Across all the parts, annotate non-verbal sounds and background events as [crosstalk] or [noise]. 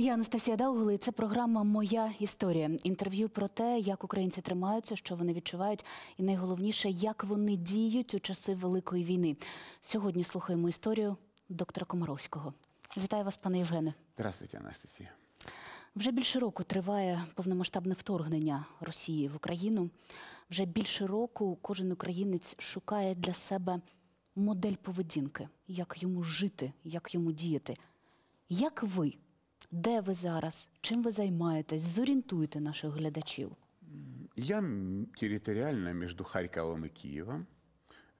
Я Анастасія Даугли, це програма Моя історія. Інтерв'ю про те, як українці тримаються, що вони відчувають, і найголовніше, як вони діють у часи Великої війни. Сьогодні слухаємо історію доктора Комаровського. Вітаю вас, пане Євгене. Здравствуйте, Анастасія. Вже більше року триває повномасштабне вторгнення Росії в Україну. Вже більше року кожен українець шукає для себе модель поведінки, як йому жити, як йому діяти. Як ви Де ви зараз? Чим ви займаєтесь? Зорієнтуйте наших глядачів. Я территориально между Харьковом и Киевом,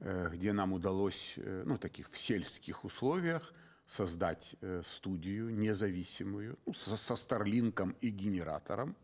где нам удалось, ну, таких в сельских условиях создать студию независимую ну, со, со Старлинком и генератором,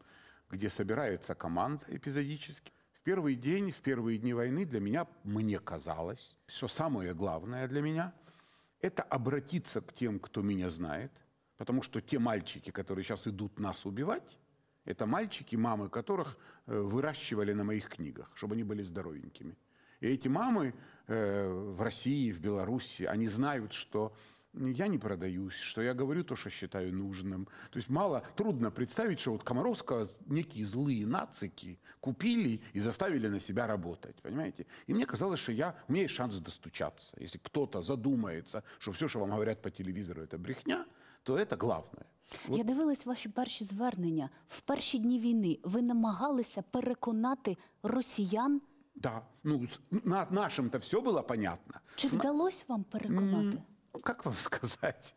где собирается команда эпизодически. В первый день, в первые дни войны для меня, мне казалось, все самое главное для меня – это обратиться к тем, кто меня знает – Потому что те мальчики, которые сейчас идут нас убивать, это мальчики, мамы которых э, выращивали на моих книгах, чтобы они были здоровенькими. И эти мамы э, в России, в Беларуси, они знают, что я не продаюсь, что я говорю то, что считаю нужным. То есть мало, трудно представить, что вот Комаровского некие злые нацики купили и заставили на себя работать, понимаете? И мне казалось, что я, у меня есть шанс достучаться. Если кто-то задумается, что все, что вам говорят по телевизору, это брехня, то это главное? От. Я дивилась ваші перші звернення в перші дні війни. Ви намагалися переконати росіян. Да, ну на нашим-то все было понятно. Чи вдалось вам переконати? Как вам [laughs] сказать?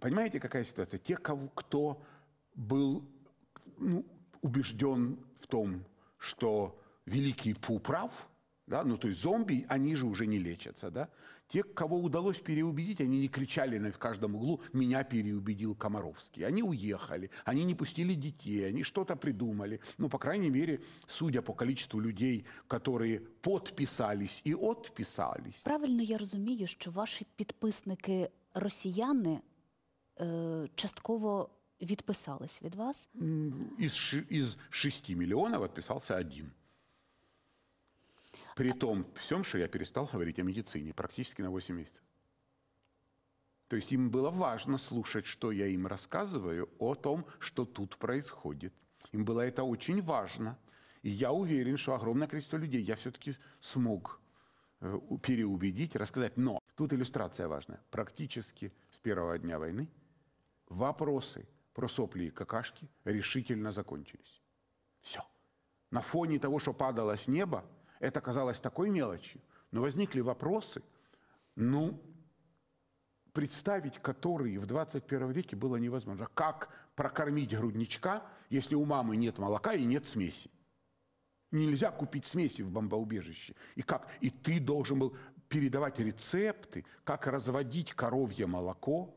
Понимаете, какая ситуация? Те, кого, кто был ну, убежден в том, что великий Пу прав, да? Ну, то есть зомби, они же уже не лечатся. Да? Те, кого удалось переубедить, они не кричали на в каждом углу «меня переубедил Комаровский». Они уехали, они не пустили детей, они что-то придумали. Ну, по крайней мере, судя по количеству людей, которые подписались и отписались. Правильно я розумію, что ваши підписники россияне е, э, частково отписались от вас? Из із 6 мільйонів відписався один. При том всем, что я перестал говорить о медицине практически на 8 месяцев. То есть им было важно слушать, что я им рассказываю о том, что тут происходит. Им было это очень важно. И я уверен, что огромное количество людей я все-таки смог э, переубедить, рассказать. Но тут иллюстрация важная. Практически с первого дня войны вопросы про сопли и какашки решительно закончились. Все. На фоне того, что падало с неба, это казалось такой мелочью, но возникли вопросы, ну, представить которые в 21 веке было невозможно. А как прокормить грудничка, если у мамы нет молока и нет смеси? Нельзя купить смеси в бомбоубежище. И как? И ты должен был передавать рецепты, как разводить коровье молоко,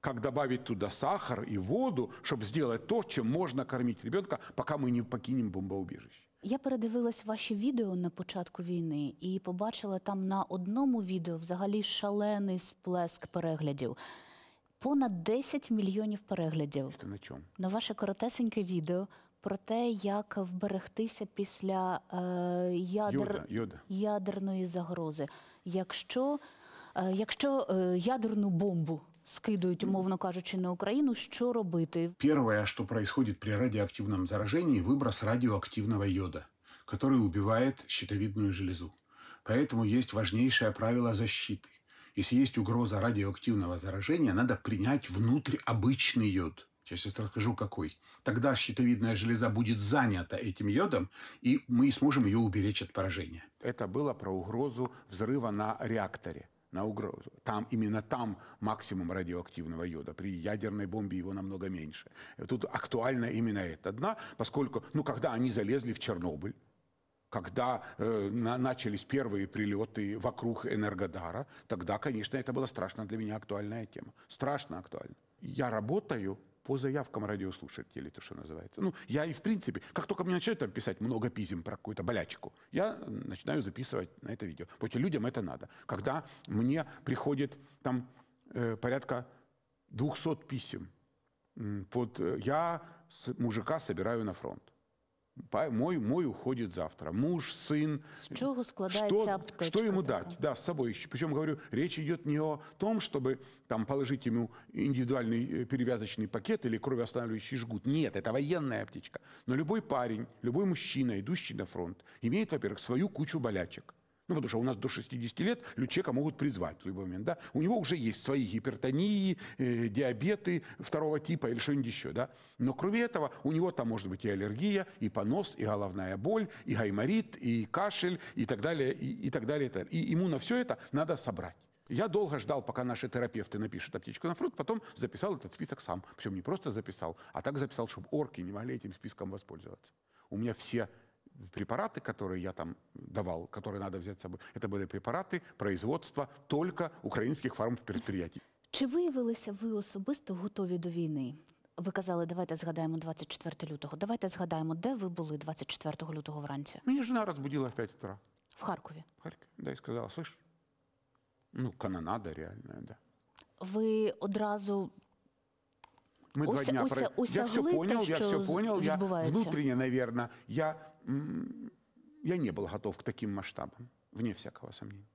как добавить туда сахар и воду, чтобы сделать то, чем можно кормить ребенка, пока мы не покинем бомбоубежище. Я передивилась ваші відео на початку війни і побачила там на одному відео взагалі шалений сплеск переглядів. Понад 10 мільйонів переглядів. Це на чому? На ваше коротесеньке відео про те, як вберегтися після е, ядер... Йода, йода. ядерної загрози. Якщо е, якщо е, ядерну бомбу скидують, умовно кажучи, на Украину, что робити? Первое, что происходит при радиоактивном заражении, выброс радиоактивного йода, который убивает щитовидную железу. Поэтому есть важнейшее правило защиты. Если есть угроза радиоактивного заражения, надо принять внутрь обычный йод. Сейчас я расскажу, какой. Тогда щитовидная железа будет занята этим йодом, и мы сможем ее уберечь от поражения. Это было про угрозу взрыва на реакторе на угрозу. Там, именно там максимум радиоактивного йода. При ядерной бомбе его намного меньше. Тут актуально именно это дна, поскольку, ну, когда они залезли в Чернобыль, когда э, на, начались первые прилеты вокруг Энергодара, тогда, конечно, это была страшно для меня актуальная тема. Страшно актуально. Я работаю по заявкам радиослушателей, то, что называется. Ну, я и в принципе, как только мне начинают там писать много писем про какую-то болячку, я начинаю записывать на это видео. Потому что людям это надо. Когда мне приходит там э, порядка 200 писем, вот э, я с мужика собираю на фронт мой, мой уходит завтра. Муж, сын. С чего складывается что, аптечка? Что ему такая? дать? Да, с собой. Причем, говорю, речь идет не о том, чтобы там положить ему индивидуальный э, перевязочный пакет или кровоостанавливающий жгут. Нет, это военная аптечка. Но любой парень, любой мужчина, идущий на фронт, имеет, во-первых, свою кучу болячек. Ну, потому что у нас до 60 лет человека могут призвать в любой момент. Да? У него уже есть свои гипертонии, э, диабеты второго типа или что-нибудь еще. Да? Но кроме этого у него там может быть и аллергия, и понос, и головная боль, и гайморит, и кашель, и так далее, и, и так далее. И, и ему на все это надо собрать. Я долго ждал, пока наши терапевты напишут аптечку на фрукт, потом записал этот список сам. Причем не просто записал, а так записал, чтобы орки не могли этим списком воспользоваться. У меня все препараты, которые я там давал, которые надо взять с собой, это были препараты производства только украинских фармпредприятий. Чи виявилися ви особисто готові до війни? Ви казали, давайте згадаємо 24 лютого. Давайте згадаємо, де ви були 24 лютого вранці. Мені ну, жена розбудила в 5 утра. В Харкові. В Харкові, да, і сказала, слышь, ну, канонада реальна, да. Ви одразу Ми уся, два дня уся, уся, я все понял, я все понял, я внутренне, наверное, я, я не был готов к таким масштабам, вне всякого сомнения.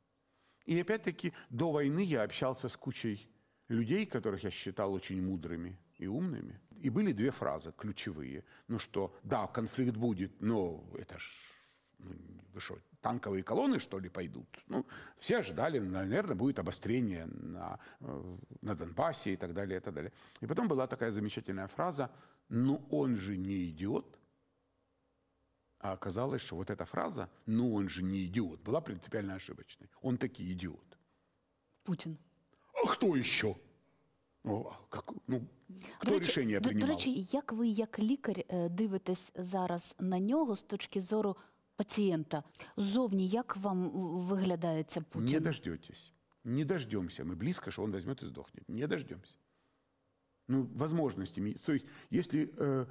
И опять-таки до войны я общался с кучей людей, которых я считал очень мудрыми и умными. И были две фразы ключевые. Ну что, да, конфликт будет, но это ж ну, вы что, танковые колонны, что ли, пойдут? Ну, все ожидали, наверное, будет обострение на, э, на Донбассе и так далее, и так далее. И потом была такая замечательная фраза, ну он же не идиот. А оказалось, что вот эта фраза, ну он же не идиот, была принципиально ошибочной. Он таки идиот. Путин. А кто еще? Ну, а как, ну, кто до речі, рішення приймав? До, до речі, як ви як лікар э, дивитесь зараз на нього з точки зору Пациента. Зовни, как вам виглядається Путін? Не дождетесь. Не дождемся. Мы близко, что он возьмет и сдохнет. Не дождемся. Ну, возможностями. То есть, если э,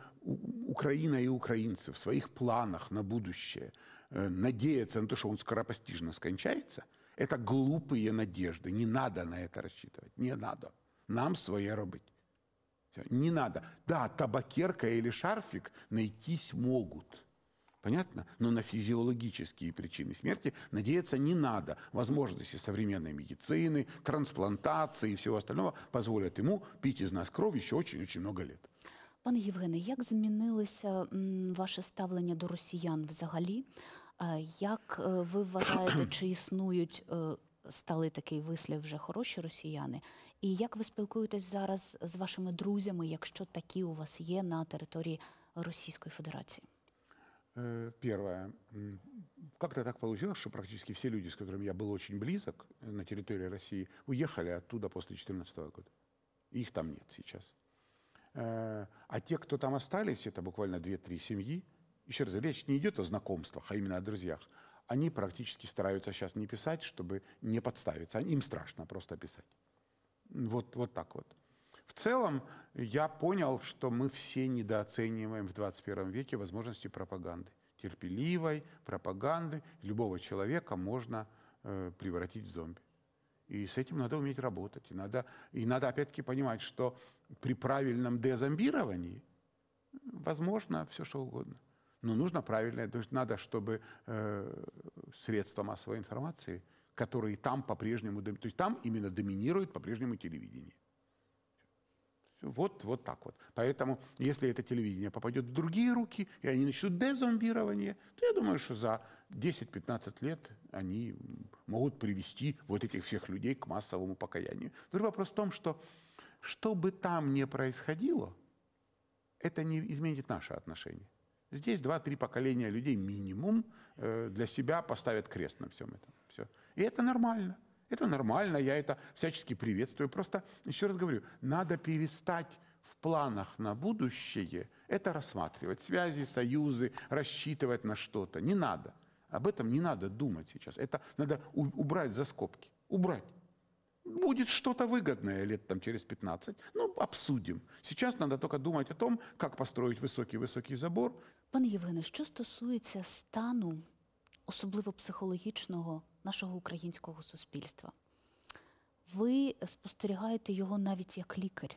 Украина и украинцы в своих планах на будущее э, надеются на то, что он скоропостижно скончается, это глупые надежды. Не надо на это рассчитывать. Не надо. Нам свое робить. Не надо. Да, табакерка или шарфик найтись могут. Понятно? Но на физиологические причины смерти надеяться не надо. Возможности современной медицины, трансплантации и всего остального позволят ему пить из нас кровь еще очень-очень много лет. Пане Євгене, як змінилося ваше ставлення до росіян взагалі? Е, як е, ви вважаєте, [clears throat] чи існують е, стали такий вислів вже хороші росіяни? І як ви спілкуєтесь зараз з вашими друзями, якщо такі у вас є на території Російської Федерації? Э, первое. Как-то так получилось, что практически все люди, с которыми я был очень близок э, на территории России, уехали оттуда после 2014 года. Их там нет сейчас. Э, а те, кто там остались, это буквально 2-3 семьи, еще раз, речь не идет о знакомствах, а именно о друзьях. Они практически стараются сейчас не писать, чтобы не подставиться. Им страшно просто писать. Вот, вот так вот. В целом, я понял, что мы все недооцениваем в 21 веке возможности пропаганды. Терпеливой пропаганды любого человека можно э, превратить в зомби. И с этим надо уметь работать. И надо, и надо опять-таки понимать, что при правильном дезомбировании возможно все что угодно. Но нужно правильное, то есть надо, чтобы э, средства массовой информации, которые там по-прежнему, то есть там именно доминирует по-прежнему телевидение. Вот, вот так вот. Поэтому, если это телевидение попадет в другие руки, и они начнут дезомбирование, то я думаю, что за 10-15 лет они могут привести вот этих всех людей к массовому покаянию. Другой вопрос в том, что что бы там ни происходило, это не изменит наше отношение. Здесь два-три поколения людей минимум э, для себя поставят крест на всем этом. Все. И это нормально. Это нормально, я это всячески приветствую. Просто, еще раз говорю, надо перестать в планах на будущее это рассматривать. Связи, союзы, рассчитывать на что-то. Не надо. Об этом не надо думать сейчас. Это надо убрать за скобки. Убрать. Будет что-то выгодное лет там, через 15. Ну, обсудим. Сейчас надо только думать о том, как построить высокий высокий забор. Пан Євгене, що стосується стану особливо психологічного нашого українського суспільства. Ви спостерігаєте його навіть як лікар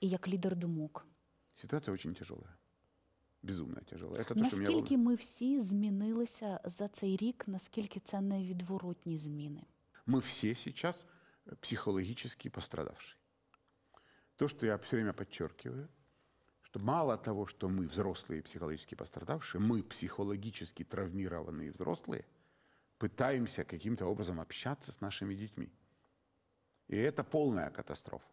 і як лідер думок. Ситуація дуже тяжелая. Безумно тяжела. Это наскільки що ми всі змінилися за цей рік, наскільки це невідворотні зміни? Ми всі зараз психологічно пострадавші. То, що я все время подчеркиваю, что мало того, что мы взрослые психологически пострадавшие, мы психологически травмированные взрослые, пытаемся каким-то образом общаться с нашими детьми. И это полная катастрофа.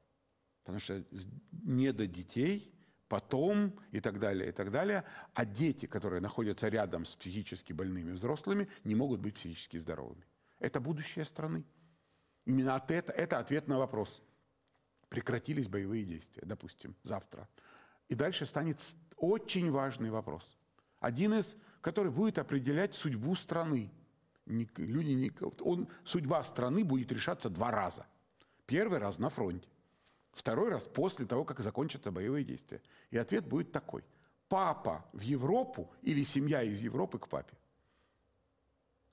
Потому что не до детей, потом и так далее, и так далее. А дети, которые находятся рядом с психически больными взрослыми, не могут быть психически здоровыми. Это будущее страны. Именно от это, это ответ на вопрос. Прекратились боевые действия, допустим, завтра. И дальше станет очень важный вопрос. Один из, который будет определять судьбу страны. Люди не, он, судьба страны будет решаться два раза. Первый раз на фронте. Второй раз после того, как закончатся боевые действия. И ответ будет такой. Папа в Европу или семья из Европы к папе?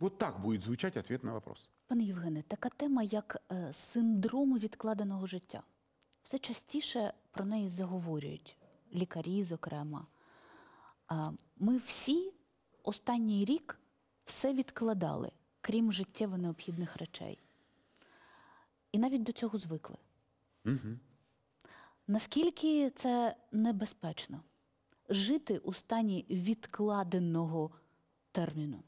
Вот так будет звучать ответ на вопрос. Пане Євгене, така тема, як синдром відкладеного життя, все частіше про неї заговорюють. лікарі, зокрема. Ми всі останній рік все відкладали, крім життєво необхідних речей. І навіть до цього звикли. Угу. Наскільки це небезпечно жити у стані відкладеного терміну?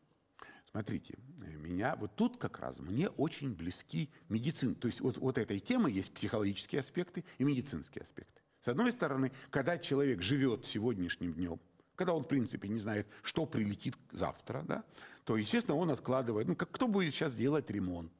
Смотрите, э, меня вот тут как раз мне очень близки медицин. То есть вот, вот этой темы есть психологические аспекты и медицинские аспекты. С одной стороны, когда человек живет сегодняшним днем, когда он, в принципе, не знает, что прилетит завтра, да, то, естественно, он откладывает. Ну, как, кто будет сейчас делать ремонт?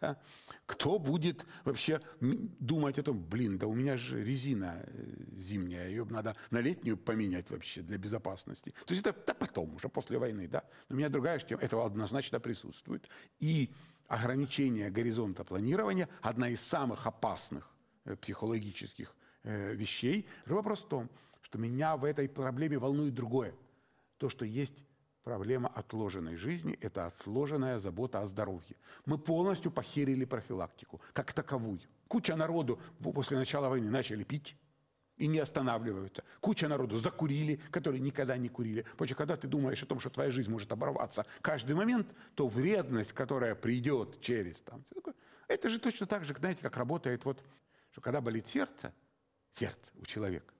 Да? Кто будет вообще думать о том, блин, да у меня же резина э, зимняя, ее надо на летнюю поменять вообще для безопасности. То есть это да, потом, уже после войны, да. Но у меня другая тема, это однозначно присутствует. И ограничение горизонта планирования – одна из самых опасных э, психологических Э, вещей. вещей. Вопрос в том, что меня в этой проблеме волнует другое. То, что есть проблема отложенной жизни – это отложенная забота о здоровье. Мы полностью похерили профилактику, как таковую. Куча народу после начала войны начали пить, и не останавливаются. Куча народу закурили, которые никогда не курили. Потому когда ты думаешь о том, что твоя жизнь может оборваться каждый момент, то вредность, которая придет через там, это же точно так же, знаете, как работает вот, что когда болит сердце, сердце у человека,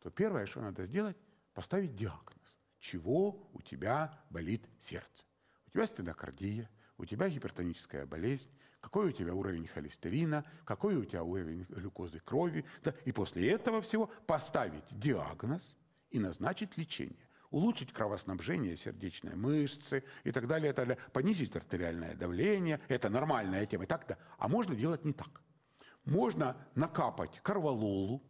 то первое, что надо сделать, поставить диагноз. Чего у тебя болит сердце? У тебя стенокардия, у тебя гипертоническая болезнь, какой у тебя уровень холестерина, какой у тебя уровень глюкозы крови. Да, и после этого всего поставить диагноз и назначить лечение. Улучшить кровоснабжение сердечной мышцы и так далее, и так далее. понизить артериальное давление. Это нормальная тема. И так, да. А можно делать не так. Можно накапать карвалолу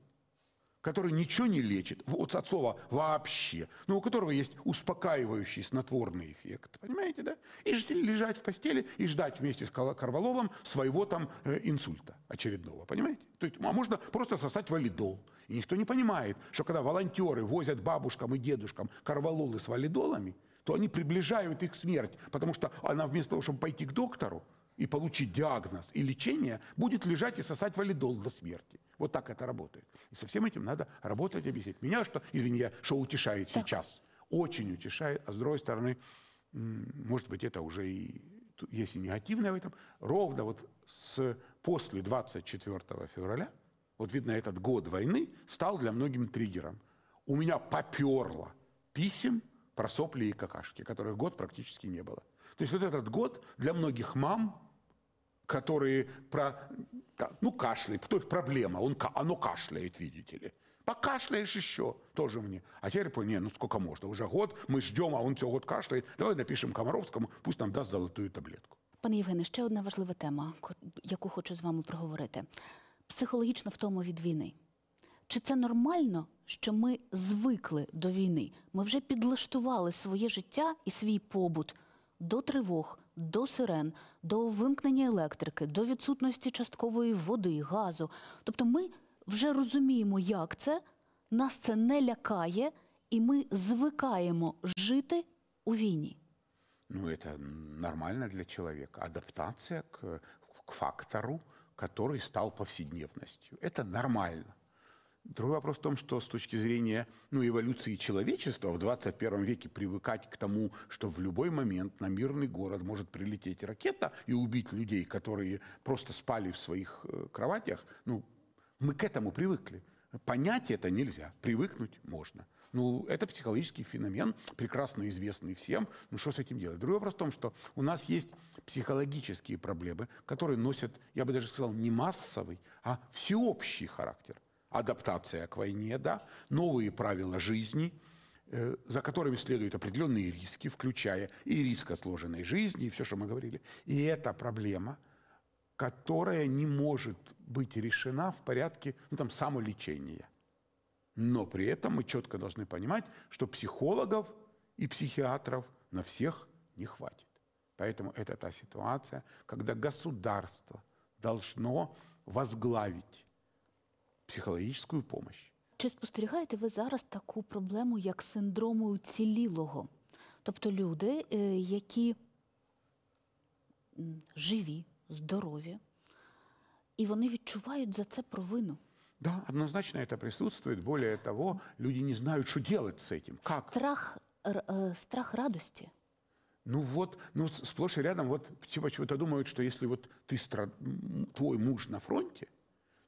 который ничего не лечит, вот от слова «вообще», но у которого есть успокаивающий снотворный эффект, понимаете, да? И лежать в постели и ждать вместе с Карваловым своего там э, инсульта очередного, понимаете? То есть, а можно просто сосать валидол. И никто не понимает, что когда волонтеры возят бабушкам и дедушкам карвалолы с валидолами, то они приближают их смерть, потому что она вместо того, чтобы пойти к доктору и получить диагноз и лечение, будет лежать и сосать валидол до смерти. Вот так это работает. И со всем этим надо работать, объяснить. Меня что, извини, я, что утешает так. сейчас, очень утешает, а с другой стороны, может быть, это уже и есть и негативное в этом, ровно вот с, после 24 февраля, вот видно, этот год войны стал для многих триггером. У меня поперло писем про сопли и какашки, которых год практически не было. То есть вот этот год для многих мам, которые про... Ну, кашляет, то есть проблема, он, оно кашляет, видите ли. Покашляешь еще, тоже мне. А Черепов, не, ну сколько можно, уже год, мы ждем, а он цього год кашляє. Давай напишемо Комаровському, пусть нам дасть золотую таблетку. Пане Євгене, ще одна важлива тема, яку хочу з вами проговорити. Психологічна втома від війни. Чи це нормально, що ми звикли до війни? Ми вже підлаштували своє життя і свій побут до тривог, до сирен, до вимкнення електрики, до відсутності часткової води, газу. Тобто, ми вже розуміємо, як це, нас це не лякає, і ми звикаємо жити у війні. Ну, це нормально для чоловіка. Адаптація к, к фактору, який став повседневностью. Це нормально. Другой вопрос в том, что с точки зрения ну, эволюции человечества в 21 веке привыкать к тому, что в любой момент на мирный город может прилететь ракета и убить людей, которые просто спали в своих э, кроватях, ну, мы к этому привыкли. Понять это нельзя, привыкнуть можно. Ну, это психологический феномен, прекрасно известный всем. Ну, что с этим делать? Другой вопрос в том, что у нас есть психологические проблемы, которые носят, я бы даже сказал, не массовый, а всеобщий характер адаптация к войне, да, новые правила жизни, э, за которыми следуют определенные риски, включая и риск отложенной жизни, и все, что мы говорили. И это проблема, которая не может быть решена в порядке ну, там, самолечения. Но при этом мы четко должны понимать, что психологов и психиатров на всех не хватит. Поэтому это та ситуация, когда государство должно возглавить психологическую помощь. Чи спостерігаєте ви зараз таку проблему, як синдрому уцілілого? Тобто люди, які живі, здорові, и они відчувають за це провину. Да, однозначно это присутствует. Более того, люди не знают, что делать с этим. Как? Страх, э, страх радости. Ну вот, ну сплошь и рядом, вот типа чего-то думают, что если вот ты, твой муж на фронте,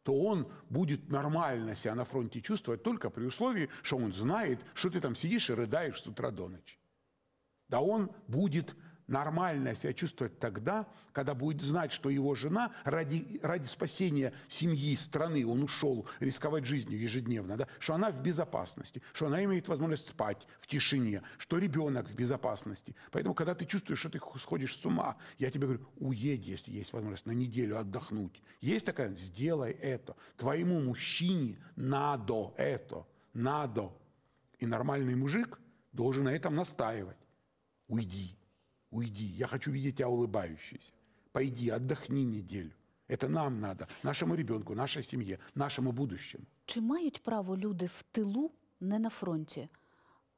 то он будет нормально себя на фронте чувствовать только при условии, что он знает, что ты там сидишь и рыдаешь с утра до ночи. Да он будет нормально себя чувствовать тогда, когда будет знать, что его жена ради, ради спасения семьи, страны, он ушел рисковать жизнью ежедневно, да, что она в безопасности, что она имеет возможность спать в тишине, что ребенок в безопасности. Поэтому, когда ты чувствуешь, что ты сходишь с ума, я тебе говорю, уедь, если есть возможность, на неделю отдохнуть. Есть такая? Сделай это. Твоему мужчине надо это. Надо. И нормальный мужик должен на этом настаивать. Уйди. уйди, я хочу видеть тебя улыбающейся. Пойди, отдохни неделю. Это нам надо, нашому ребенку, нашей сім'ї, нашому будущему. Чи мають право люди в тилу, не на фронті,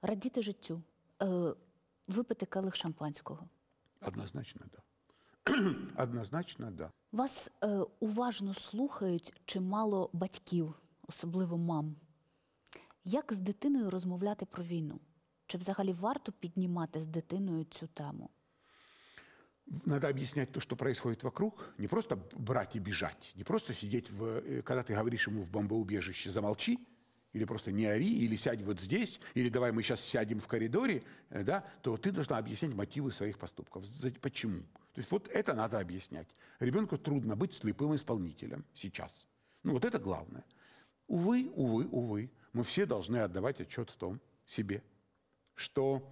радіти життю, е, випити калих шампанського? Однозначно, Да. [clears throat] Однозначно, Да. Вас е, уважно слухають чимало батьків, особливо мам. Як з дитиною розмовляти про війну? Чи взагалі варто піднімати з дитиною цю тему? надо объяснять то, что происходит вокруг, не просто брать и бежать, не просто сидеть, в, э, когда ты говоришь ему в бомбоубежище, замолчи, или просто не ори, или сядь вот здесь, или давай мы сейчас сядем в коридоре, э, да, то ты должна объяснять мотивы своих поступков. Почему? То есть вот это надо объяснять. Ребенку трудно быть слепым исполнителем сейчас. Ну вот это главное. Увы, увы, увы, мы все должны отдавать отчет в том себе, что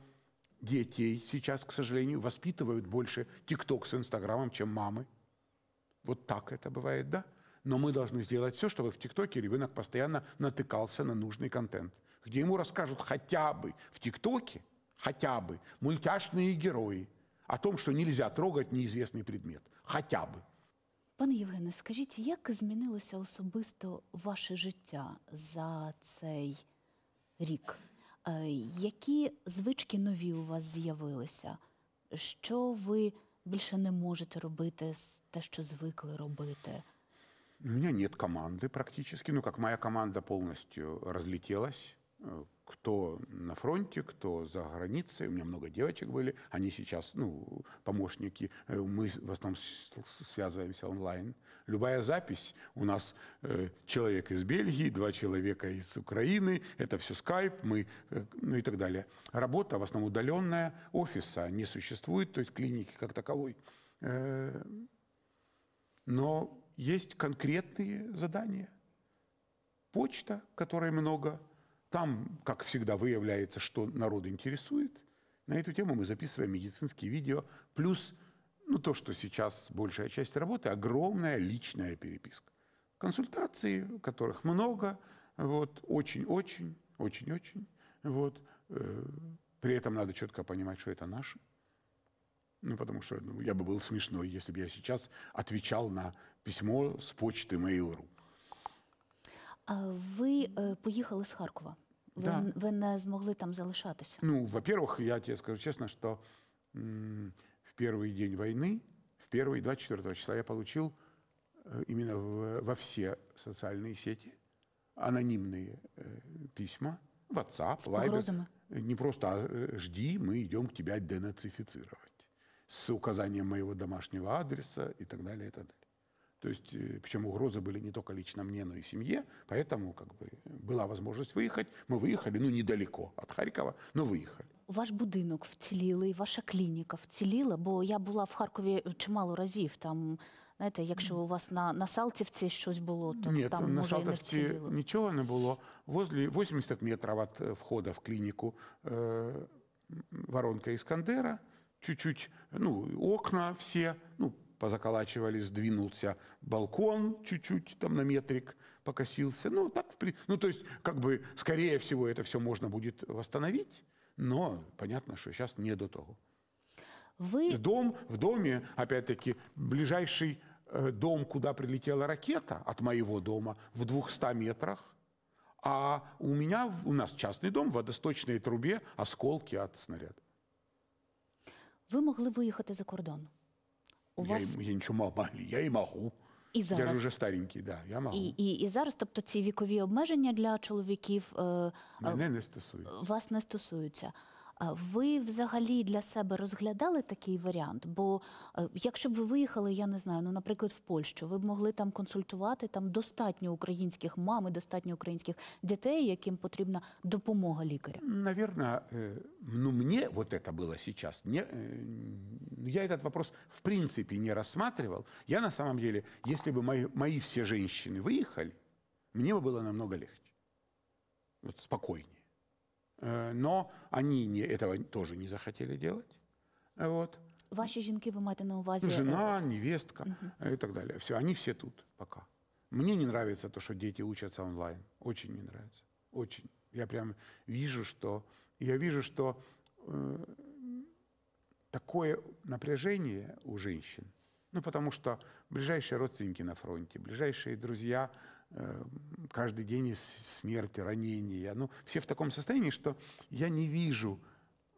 детей сейчас, к сожалению, воспитывают больше ТикТок с Инстаграмом, чем мамы. Вот так это бывает, да? Но мы должны сделать все, чтобы в ТикТоке ребенок постоянно натыкался на нужный контент, где ему расскажут хотя бы в ТикТоке, хотя бы мультяшные герои о том, что нельзя трогать неизвестный предмет. Хотя бы. Пане Євгене, скажіть, як змінилося особисто ваше життя за цей рік? Е, які звички нові у вас з'явилися? Що ви більше не можете робити з те, що звикли робити? У меня нет команды практически, ну как моя команда повністю разлетелась, кто на фронте, кто за границей. У меня много девочек были. Они сейчас, ну, помощники. Э, мы в основном связываемся онлайн. Любая запись. У нас э, человек из Бельгии, два человека из Украины. Это все скайп, мы, э, ну и так далее. Работа в основном удаленная. Офиса не существует, то есть клиники как таковой. Э, но есть конкретные задания. Почта, которой много – там, как всегда, выявляется, что народ интересует. На эту тему мы записываем медицинские видео, плюс ну, то, что сейчас большая часть работы, огромная личная переписка. Консультации, которых много, вот, очень-очень, очень-очень. Вот, э, при этом надо четко понимать, что это наши. Ну, потому что ну, я бы был смешной, если бы я сейчас отвечал на письмо с почты Mail.ru. А ви поехали з Харкова. да. вы не смогли там залишаться. Ну, во-первых, я тебе скажу честно, что в первый день войны, в первые 24 числа я получил э, именно в, во все социальные сети анонимные э, письма, WhatsApp, Viber. Не просто а, э, «жди, мы идем к тебя денацифицировать» с указанием моего домашнего адреса и так далее, и так далее. То есть, э, причем угрозы были не только лично мне, но и семье, поэтому как бы была возможность выехать. Мы выехали, ну, недалеко от Харькова, но выехали. Ваш будинок вцілілий, ваша клініка вціліла, бо я була в Харкові чимало разів. Там знаєте, якщо у вас на на Салтівці щось було, то Нет, там на може Салтівці і не вціліло. нічого не було. Возле 80 метрів від входу в клініку е, э, воронка Іскандера, чуть-чуть, ну, окна всі, ну, позаколачивали, сдвинулся балкон чуть-чуть, там на метрик покосился. Ну, так, ну, то есть, как бы, скорее всего, это все можно будет восстановить, но понятно, что сейчас не до того. Вы... Дом, в доме, опять-таки, ближайший э, дом, куда прилетела ракета от моего дома, в 200 метрах, а у меня, у нас частный дом, в водосточной трубе осколки от снаряда. Вы могли выехать за кордон? у я, вас... я нічого мав я і можу. І зараз. Я ж уже старенький, да, я можу. І, і, і зараз, тобто ці вікові обмеження для чоловіків е, мене е, не стосуються. вас не стосуються. Ви взагалі для себе розглядали такий варіант? Бо е, якщо б ви виїхали, я не знаю, ну, наприклад, в Польщу, ви б могли там консультувати там достатньо українських мам і достатньо українських дітей, яким потрібна допомога лікаря? Наверное, ну мне вот это было сейчас. Э, я этот вопрос в принципе не рассматривал. Я на самом деле, если бы мої, мои все женщины выехали, мне бы было намного легче. Вот спокойнее. Э, но они не, этого тоже не захотели делать. Э, вот. Ваши женки ви маєте на увазі? Жена, невестка угу. и э, так далее. Все, они все тут пока. Мне не нравится то, что дети учатся онлайн. Очень не нравится. Очень. Я прям вижу, что... Я вижу, что э, такое напряжение у женщин. Ну, потому что ближайшие родственники на фронте, ближайшие друзья – Э, каждый день из смерти, ранения. Ну, все в таком состоянии, что я не вижу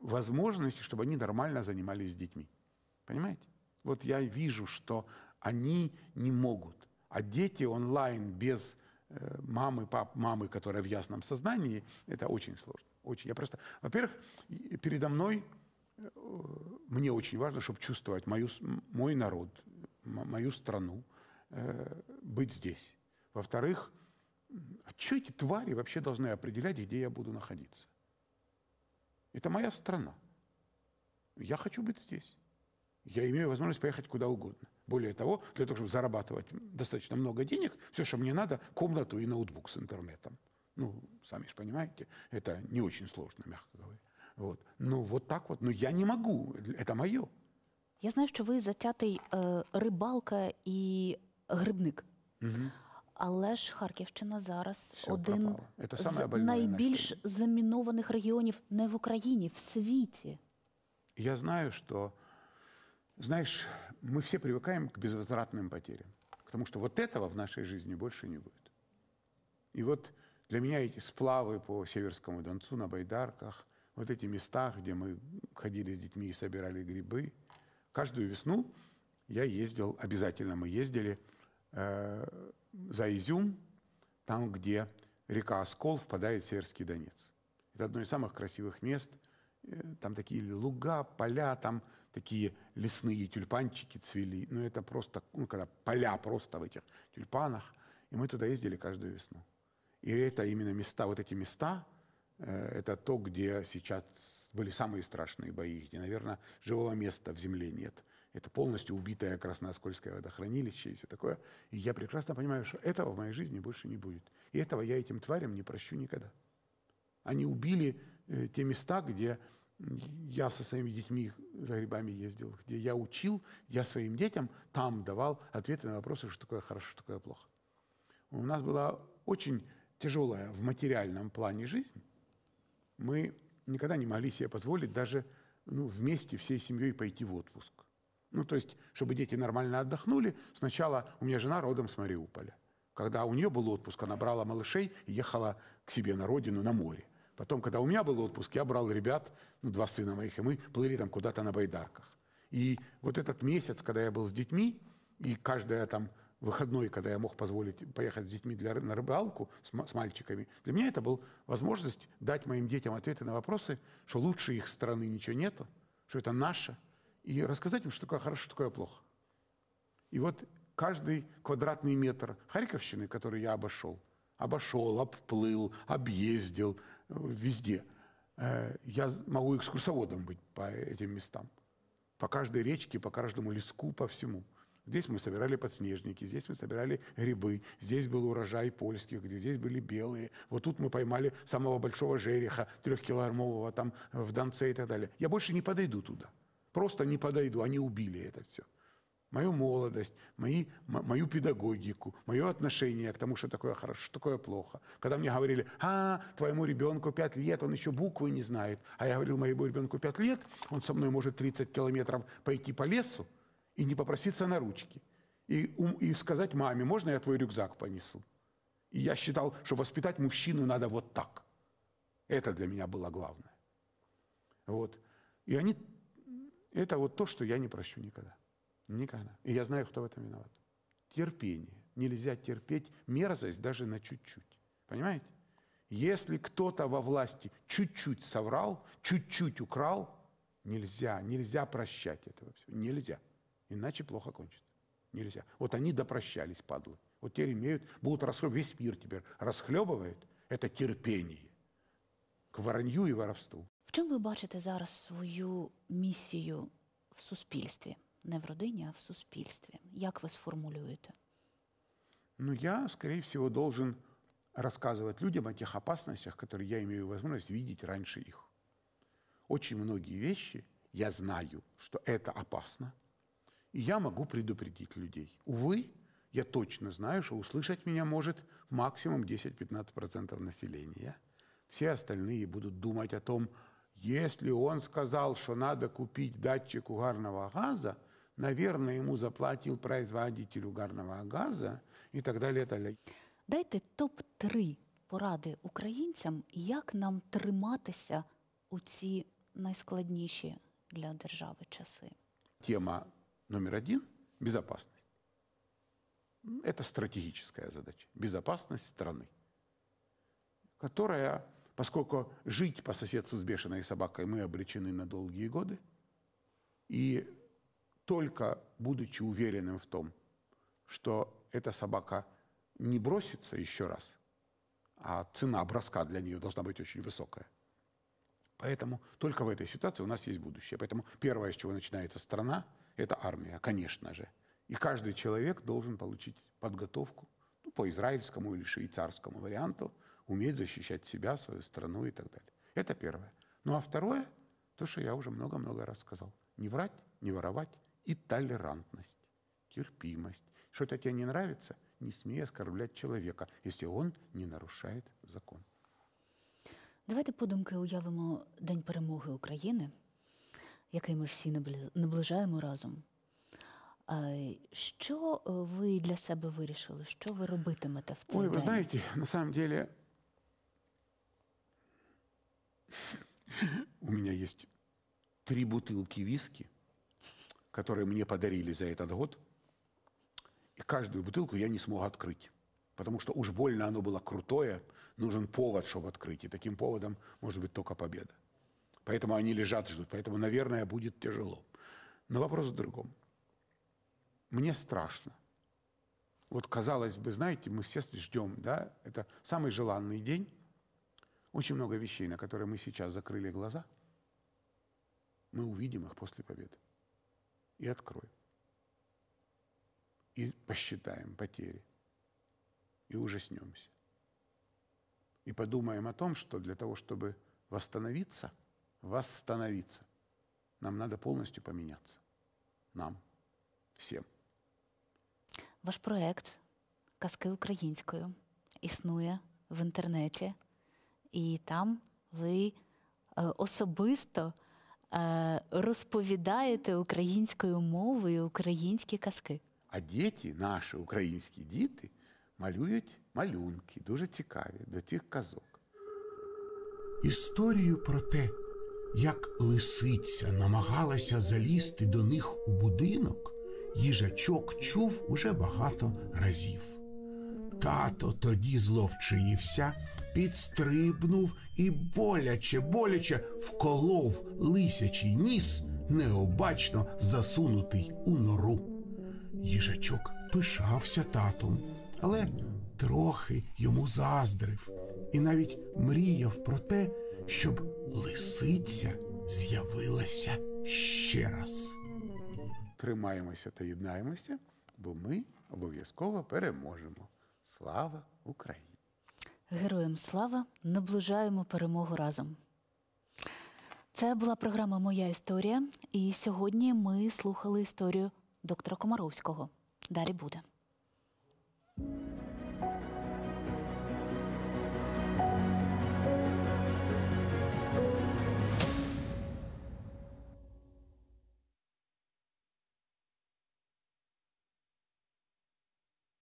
возможности, чтобы они нормально занимались с детьми. Понимаете? Вот я вижу, что они не могут. А дети онлайн без э, мамы, пап, мамы, которая в ясном сознании, это очень сложно. Очень. Я просто, во-первых, передо мной э, мне очень важно, чтобы чувствовать мою, мой народ, мою страну, быть здесь. Во-вторых, что эти твари вообще должны определять, где я буду находиться? Это моя страна. Я хочу быть здесь. Я имею возможность поехать куда угодно. Более того, для того, чтобы зарабатывать достаточно много денег, все, что мне надо, комнату и ноутбук с интернетом. Ну, сами же понимаете, это не очень сложно, мягко говоря. Вот. Ну, вот так вот. Но я не могу, это мое. Я знаю, что вы затятий е, э, рибалка і грибник. Угу. Але ж Харківщина зараз Все один пропало. з Це найбільш нашей. замінованих регіонів не в Україні, в світі. Я знаю, что, знаешь, мы все привыкаем к безвозвратным потерям, потому что вот этого в нашей жизни больше не будет. И вот для меня эти сплавы по Северскому Донцу на Байдарках, вот эти места, где мы ходили с детьми и собирали грибы, каждую весну я ездил, обязательно мы ездили э, за Изюм, там, где река Оскол впадает в Северский Донец. Это одно из самых красивых мест. Э, там такие луга, поля, там такие лесные тюльпанчики цвели. Ну, это просто, ну, когда поля просто в этих тюльпанах. И мы туда ездили каждую весну. И это именно места, вот эти места, э, это то, где сейчас были самые страшные бои, где, наверное, живого места в земле нет это полностью убитое Красноскольское водохранилище и все такое. И я прекрасно понимаю, что этого в моей жизни больше не будет. И этого я этим тварям не прощу никогда. Они убили э, те места, где я со своими детьми за грибами ездил, где я учил, я своим детям там давал ответы на вопросы, что такое хорошо, что такое плохо. У нас была очень тяжелая в материальном плане жизнь. Мы никогда не могли себе позволить даже ну, вместе всей семьей пойти в отпуск – ну, то есть, чтобы дети нормально отдохнули, сначала у меня жена родом с Мариуполя. Когда у нее был отпуск, она брала малышей и ехала к себе на родину, на море. Потом, когда у меня был отпуск, я брал ребят, ну, два сына моих, и мы плыли там куда-то на байдарках. И вот этот месяц, когда я был с детьми, и каждая там выходной, когда я мог позволить поехать с детьми для, на рыбалку, с, с мальчиками, для меня это был возможность дать моим детям ответы на вопросы, что лучше их страны ничего нету, что это наше – и рассказать им, что такое хорошо, что такое плохо. И вот каждый квадратный метр Харьковщины, который я обошел, обошел, обплыл, объездил везде, э, я могу экскурсоводом быть по этим местам. По каждой речке, по каждому леску, по всему. Здесь мы собирали подснежники, здесь мы собирали грибы, здесь был урожай польских грибов, здесь были белые. Вот тут мы поймали самого большого жереха, трехкилограммового там в Донце и так далее. Я больше не подойду туда. Просто не подойду, они убили это все. Мою молодость, мои, мою педагогику, мое отношение к тому, что такое хорошо, что такое плохо. Когда мне говорили, а, твоему ребенку 5 лет, он еще буквы не знает. А я говорил, моему ребенку 5 лет, он со мной может 30 километров пойти по лесу и не попроситься на ручки. И, и сказать маме, можно я твой рюкзак понесу? И я считал, что воспитать мужчину надо вот так. Это для меня было главное. Вот. И они это вот то, что я не прощу никогда. Никогда. И я знаю, кто в этом виноват. Терпение. Нельзя терпеть мерзость даже на чуть-чуть. Понимаете? Если кто-то во власти чуть-чуть соврал, чуть-чуть украл, нельзя, нельзя прощать этого всего. Нельзя. Иначе плохо кончится. Нельзя. Вот они допрощались, падлы. Вот теперь имеют, будут расхлебывать, весь мир теперь расхлебывает. Это терпение к воронью и воровству. В чому ви бачите зараз свою місію в суспільстві? Не в родині, а в суспільстве. Як ви сформулюєте? Ну, я, скорее всего, должен рассказывать людям о тех опасностях, которые я имею возможность видеть раньше их. Очень многие вещи я знаю, что это опасно, и я могу предупредить людей. Увы, я точно знаю, что услышать меня может максимум 10-15% населения. Все остальные будут думать о том, если он сказал, что надо купить датчик угарного газа, наверное, ему заплатил производитель угарного газа и так далее. Так далее. Дайте топ-3 поради українцям, як нам триматися у ці найскладніші для держави часи. Тема номер один – безопасность. Это стратегическая задача – безопасность страны, которая поскольку жить по соседству с бешеной собакой мы обречены на долгие годы, и только будучи уверенным в том, что эта собака не бросится еще раз, а цена броска для нее должна быть очень высокая. Поэтому только в этой ситуации у нас есть будущее. Поэтому первое, с чего начинается страна, это армия, конечно же. И каждый человек должен получить подготовку ну, по израильскому или швейцарскому варианту, уметь защищать себя, свою страну и так далее. Это первое. Ну а второе, то, что я уже много-много раз сказал. Не врать, не воровать и толерантность, терпимость. Что-то тебе не нравится, не смей оскорблять человека, если он не нарушает закон. Давайте подумки уявимо День перемоги України, який ми всі наближаємо разом. Что а, вы для себя вирішили? Что вы робитимете в цей Ой, день? ви знаєте, на самом деле у меня есть три бутылки виски, которые мне подарили за этот год. И каждую бутылку я не смог открыть. Потому что уж больно оно было крутое, нужен повод, чтобы открыть. И таким поводом может быть только победа. Поэтому они лежат, и ждут. Поэтому, наверное, будет тяжело. Но вопрос в другом. Мне страшно. Вот казалось бы, знаете, мы все ждем, да, это самый желанный день, очень много вещей, на которые мы сейчас закрыли глаза, мы увидим их после победы. И откроем. И посчитаем потери. И ужаснемся. И подумаем о том, что для того, чтобы восстановиться, восстановиться, нам надо полностью поменяться. Нам. Всем. Ваш проект казки українською иснуя в интернете. і там ви е, особисто е, розповідаєте українською мовою українські казки. А діти, наші українські діти, малюють малюнки, дуже цікаві до цих казок. Історію про те, як лисиця намагалася залізти до них у будинок, їжачок чув уже багато разів. Тато тоді зловчився, підстрибнув і боляче, боляче вколов лисячий ніс, необачно засунутий у нору. Їжачок пишався татом, але трохи йому заздрив і навіть мріяв про те, щоб лисиця з'явилася ще раз. Тримаємося та єднаємося, бо ми обов'язково переможемо. Слава Україні! Героям слава! Наближаємо перемогу разом! Це була програма Моя історія. І сьогодні ми слухали історію доктора Комаровського. Далі буде.